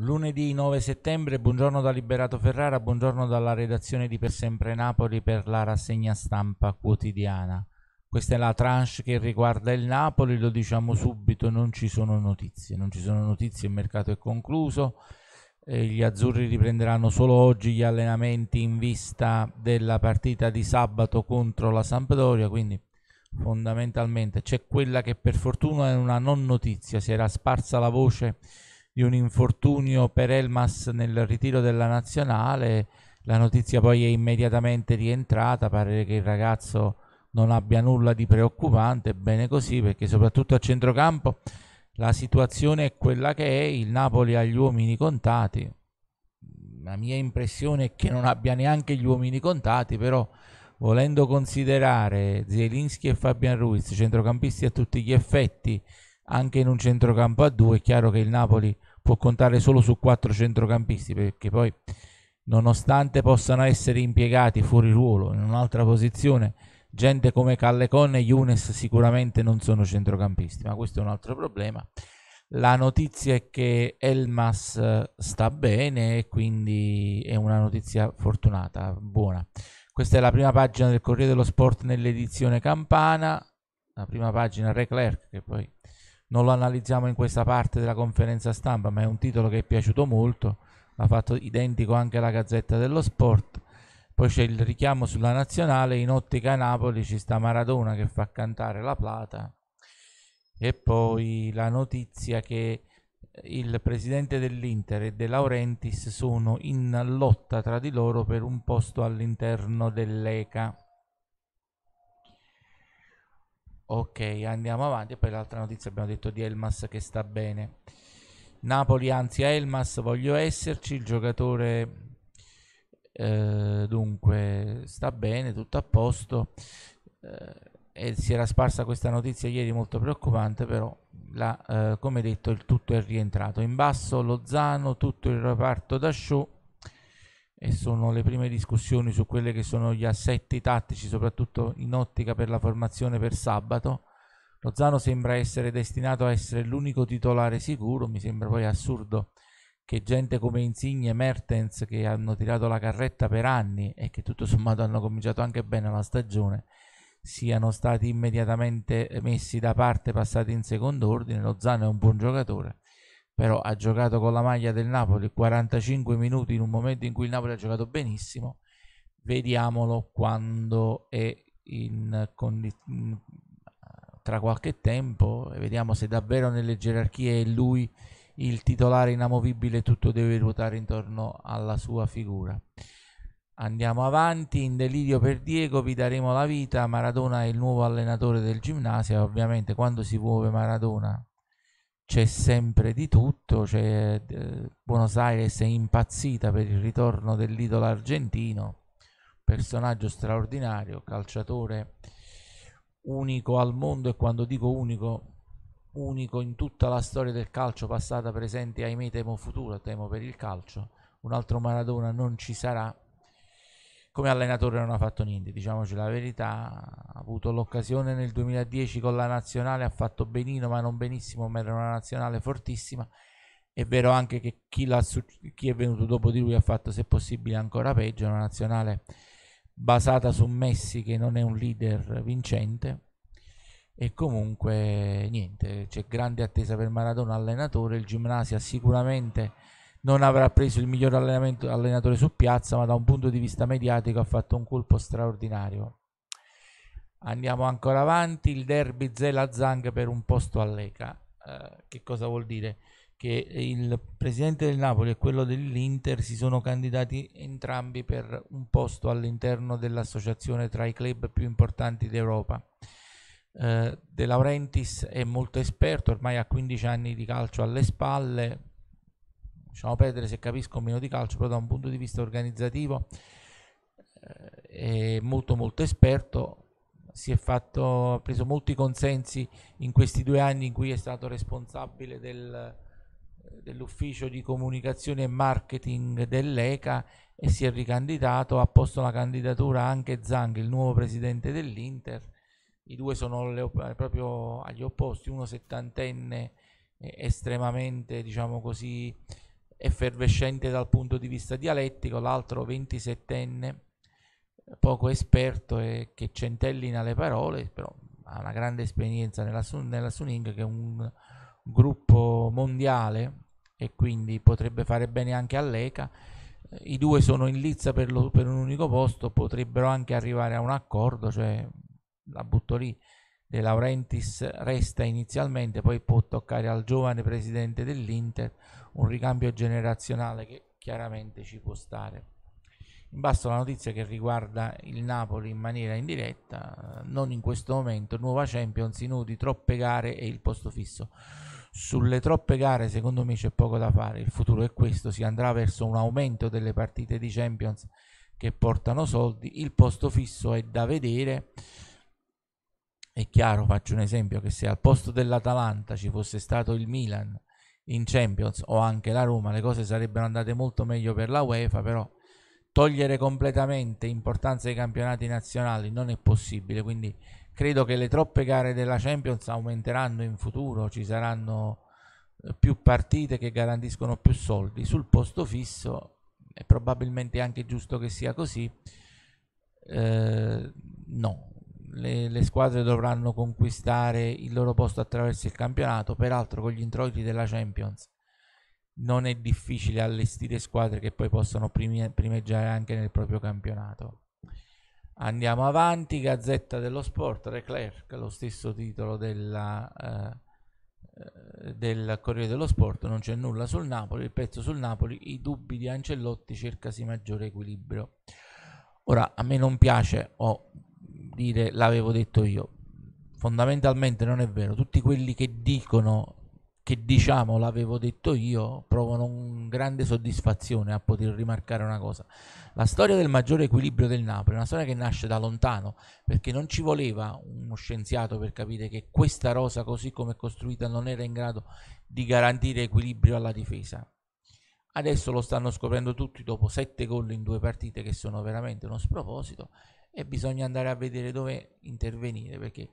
Lunedì 9 settembre, buongiorno da Liberato Ferrara, buongiorno dalla redazione di Per Sempre Napoli per la rassegna stampa quotidiana. Questa è la tranche che riguarda il Napoli, lo diciamo subito, non ci sono notizie, non ci sono notizie, il mercato è concluso, eh, gli azzurri riprenderanno solo oggi gli allenamenti in vista della partita di sabato contro la Sampdoria, quindi fondamentalmente c'è quella che per fortuna è una non notizia, si era sparsa la voce di un infortunio per Elmas nel ritiro della nazionale. La notizia poi è immediatamente rientrata, pare che il ragazzo non abbia nulla di preoccupante, bene così perché soprattutto a centrocampo la situazione è quella che è, il Napoli ha gli uomini contati, la mia impressione è che non abbia neanche gli uomini contati, però volendo considerare Zielinski e Fabian Ruiz centrocampisti a tutti gli effetti, anche in un centrocampo a due. È chiaro che il Napoli può contare solo su quattro centrocampisti perché poi, nonostante possano essere impiegati fuori ruolo in un'altra posizione, gente come Callecon e Younes sicuramente non sono centrocampisti, ma questo è un altro problema. La notizia è che Elmas eh, sta bene e quindi è una notizia fortunata, buona. Questa è la prima pagina del Corriere dello Sport nell'edizione Campana, la prima pagina Re Clerc che poi non lo analizziamo in questa parte della conferenza stampa, ma è un titolo che è piaciuto molto, l'ha fatto identico anche la Gazzetta dello Sport. Poi c'è il richiamo sulla nazionale, in ottica a Napoli ci sta Maradona che fa cantare la plata. E poi la notizia che il presidente dell'Inter e De Laurentiis sono in lotta tra di loro per un posto all'interno dell'ECA. Ok, andiamo avanti. Poi l'altra notizia abbiamo detto di Elmas che sta bene. Napoli, anzi Elmas, voglio esserci. Il giocatore eh, dunque sta bene, tutto a posto. Eh, e si era sparsa questa notizia ieri molto preoccupante, però la, eh, come detto il tutto è rientrato. In basso Lozano, tutto il reparto da show e sono le prime discussioni su quelli che sono gli assetti tattici, soprattutto in ottica per la formazione per sabato. Lozano sembra essere destinato a essere l'unico titolare sicuro, mi sembra poi assurdo che gente come Insigne e Mertens che hanno tirato la carretta per anni e che tutto sommato hanno cominciato anche bene la stagione siano stati immediatamente messi da parte, passati in secondo ordine. Lozano è un buon giocatore, però ha giocato con la maglia del Napoli 45 minuti in un momento in cui il Napoli ha giocato benissimo. Vediamolo quando è in condizione tra qualche tempo e vediamo se davvero nelle gerarchie è lui il titolare inamovibile tutto deve ruotare intorno alla sua figura. Andiamo avanti, in delirio per Diego, vi daremo la vita, Maradona è il nuovo allenatore del ginnasio, ovviamente quando si muove Maradona c'è sempre di tutto, c'è, eh, Buenos Aires è impazzita per il ritorno dell'idolo argentino, personaggio straordinario, calciatore unico al mondo e quando dico unico, unico in tutta la storia del calcio passata, presente, ahimè temo futuro, temo per il calcio, un altro Maradona non ci sarà come allenatore non ha fatto niente, diciamoci la verità, ha avuto l'occasione nel 2010 con la nazionale, ha fatto benino ma non benissimo, ma era una nazionale fortissima, è vero anche che chi, chi è venuto dopo di lui ha fatto se possibile ancora peggio, una nazionale basata su Messi che non è un leader vincente e comunque niente, c'è grande attesa per Maradona allenatore, il Gimnasia sicuramente non avrà preso il miglior allenatore su piazza, ma da un punto di vista mediatico ha fatto un colpo straordinario. Andiamo ancora avanti, il derby Zela Zang per un posto all'ECA. Eh, che cosa vuol dire? Che il presidente del Napoli e quello dell'Inter si sono candidati entrambi per un posto all'interno dell'associazione tra i club più importanti d'Europa. Eh, De Laurentiis è molto esperto, ormai ha 15 anni di calcio alle spalle, lasciamo perdere se capisco meno di calcio, però da un punto di vista organizzativo eh, è molto molto esperto, si è fatto, ha preso molti consensi in questi due anni in cui è stato responsabile del, dell'ufficio di comunicazione e marketing dell'ECA e si è ricandidato, ha posto la candidatura anche Zang, il nuovo presidente dell'Inter. I due sono le, proprio agli opposti, uno settantenne eh, estremamente, diciamo così, effervescente dal punto di vista dialettico, l'altro 27enne eh, poco esperto e che centellina le parole, però ha una grande esperienza nella, nella Suning che è un gruppo mondiale e quindi potrebbe fare bene anche all'ECA. Eh, I due sono in lizza per, lo, per un unico posto, potrebbero anche arrivare a un accordo, cioè la butto lì, De Laurentiis resta inizialmente, poi può toccare al giovane presidente dell'Inter un ricambio generazionale che chiaramente ci può stare. In basso la notizia che riguarda il Napoli in maniera indiretta, non in questo momento, nuova Champions, inutili troppe gare e il posto fisso. Sulle troppe gare secondo me c'è poco da fare, il futuro è questo, si andrà verso un aumento delle partite di Champions che portano soldi, il posto fisso è da vedere è chiaro, faccio un esempio, che se al posto dell'Atalanta ci fosse stato il Milan in Champions o anche la Roma, le cose sarebbero andate molto meglio per la UEFA, però togliere completamente importanza ai campionati nazionali non è possibile, quindi credo che le troppe gare della Champions aumenteranno in futuro, ci saranno eh, più partite che garantiscono più soldi sul posto fisso, è probabilmente anche giusto che sia così. Eh, no, le, le, squadre dovranno conquistare il loro posto attraverso il campionato, peraltro con gli introiti della Champions non è difficile allestire squadre che poi possano prime, primeggiare anche nel proprio campionato. Andiamo avanti, Gazzetta dello Sport, Leclerc, lo stesso titolo della, eh, del Corriere dello Sport, non c'è nulla sul Napoli, il pezzo sul Napoli, i dubbi di Ancellotti cercasi maggiore equilibrio. Ora, a me non piace, ho dire l'avevo detto io. Fondamentalmente non è vero, tutti quelli che dicono che diciamo l'avevo detto io provano un grande soddisfazione a poter rimarcare una cosa. La storia del maggiore equilibrio del Napoli è una storia che nasce da lontano, perché non ci voleva uno scienziato per capire che questa rosa così come costruita non era in grado di garantire equilibrio alla difesa. Adesso lo stanno scoprendo tutti dopo sette gol in due partite che sono veramente uno sproposito e bisogna andare a vedere dove intervenire perché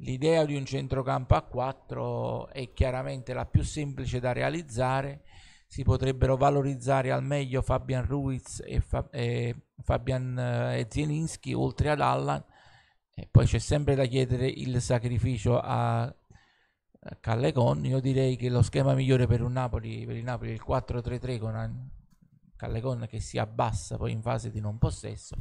l'idea di un centrocampo a 4 è chiaramente la più semplice da realizzare si potrebbero valorizzare al meglio Fabian Ruiz e, Fa e Fabian eh, e Zielinski oltre ad Allan e poi c'è sempre da chiedere il sacrificio a Callecon io direi che lo schema migliore per, Napoli, per il Napoli è il 4-3-3 con Callecon che si abbassa poi in fase di non possesso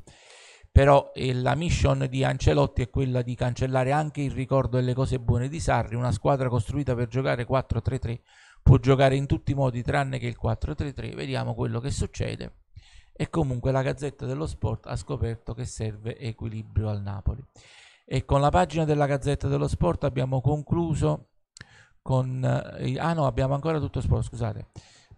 però eh, la mission di Ancelotti è quella di cancellare anche il ricordo delle cose buone di Sarri, una squadra costruita per giocare 4-3-3, può giocare in tutti i modi tranne che il 4-3-3, vediamo quello che succede. E comunque la Gazzetta dello Sport ha scoperto che serve equilibrio al Napoli. E con la pagina della Gazzetta dello Sport abbiamo concluso con... Eh, ah no, abbiamo ancora tutto sport, scusate.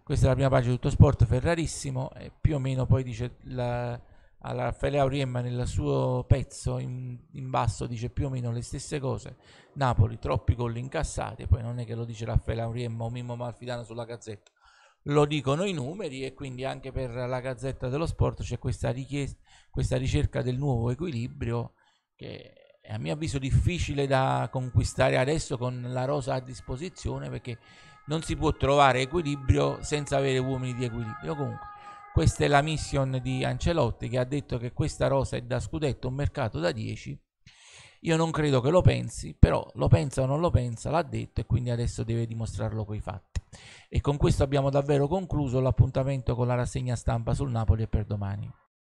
Questa è la prima pagina di tutto sport, Ferrarissimo, e più o meno poi dice... La, alla Raffaele Auriemma nel suo pezzo in, in, basso dice più o meno le stesse cose Napoli troppi gol incassati poi non è che lo dice Raffaele Auriemma o Mimmo Malfidano sulla Gazzetta lo dicono i numeri e quindi anche per la Gazzetta dello Sport c'è questa, richiesta, questa ricerca del nuovo equilibrio che è a mio avviso difficile da conquistare adesso con la rosa a disposizione perché non si può trovare equilibrio senza avere uomini di equilibrio comunque questa è la mission di Ancelotti che ha detto che questa rosa è da scudetto, un mercato da 10. Io non credo che lo pensi, però lo pensa o non lo pensa, l'ha detto e quindi adesso deve dimostrarlo coi fatti. E con questo abbiamo davvero concluso l'appuntamento con la rassegna stampa sul Napoli e per domani.